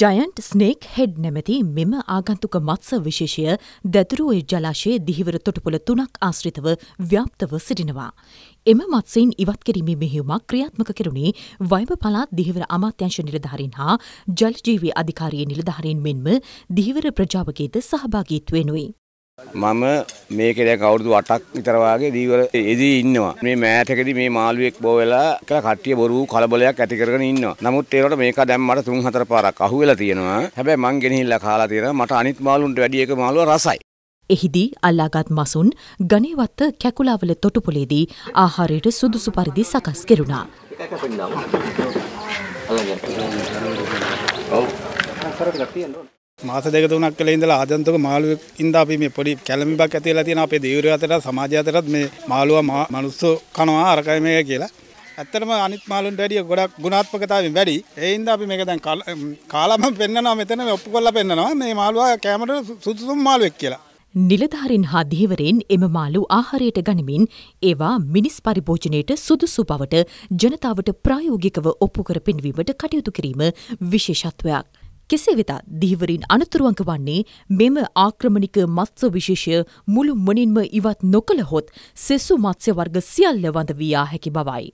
ජයන්ට් snake head නැමැති මෙම ආගන්තුක මත්ස විශේෂය දැතුරුවේ ජලාශයේ දිහිවර තොටපොළ තුනක් ආශ්‍රිතව ව්‍යාප්තව සිටිනවා. එම මත්සයින් ඉවත් කිරීමේ මෙහෙුමක් ක්‍රියාත්මක කෙරුණේ වයිබ පලාත් දිහිවර අමාත්‍යංශ නිලධහරින් හා ජලජීවී අධිකාරයේ නිලධහරින් මෙන්ම දිහිවර ප්‍රජාවගේද සහභාගීත්වෙනුයි. මම මේකේ දැන් අවුරුදු 8ක් විතර වාගේ දීවර එදී ඉන්නවා. මේ මෑතකදී මේ මාළුවෙක් බෝ වෙලා කියලා කට්ටිය බොරු කලබලයක් ඇති කරගෙන ඉන්නවා. නමුත් ඒකට මේක දැන් මට 3-4 පාරක් අහුවෙලා තියෙනවා. හැබැයි මං ගෙනහිල්ලා කාලා තියෙනවා. මට අනිත් මාළුන්ට වැඩි එක මාළුව රසයි. එහිදී අල්ලාගත් මසුන් ගණේවත්ත කැකුලාවල තොටුපොලේදී ආහාරයට සුදුසු පරිදි සකස් කෙරුණා. ඔව්. මාස දෙක තුනක් කලේ ඉඳලා ආදන්තුක මාළුවෙක් ඉඳලා අපි මේ පොඩි කැළඹිබක් ඇතිලා තියෙන අපේ දේවරු අතරත් සමාජය අතරත් මේ මාළුවා මිනිස්සු කනවා අරකයි මේක කියලා. ඇත්තටම අනිත් මාළුන්ට වැඩිය ගොඩක් ගුණාත්මකතාවයෙන් වැඩි. ඒ හින්දා අපි මේක දැන් කාලාම පෙන්නනවා මෙතන ඔප්පු කරලා පෙන්නනවා මේ මාළුවා කැමරට සුදුසුම මාළුවෙක් කියලා. නිලධාරින් හා දිහිවරෙන් එම මාළු ආහාරයට ගනිමින් ඒවා මිනිස් පරිභෝජනයට සුදුසු බවට ජනතාවට ප්‍රායෝගිකව ඔප්පු කර පෙන්වීමට කටයුතු කිරීම විශේෂත්වයක්. කෙසේ වෙතත් දීවරින් අනතුරුවක වන්නේ මෙම ආක්‍රමණික මත්ස විශේෂය මුළු මනින්ම ඉවත් නොකළහොත් සෙසු මත්ස්‍ය වර්ග සියල්ල වඳ වයා හැකි බවයි.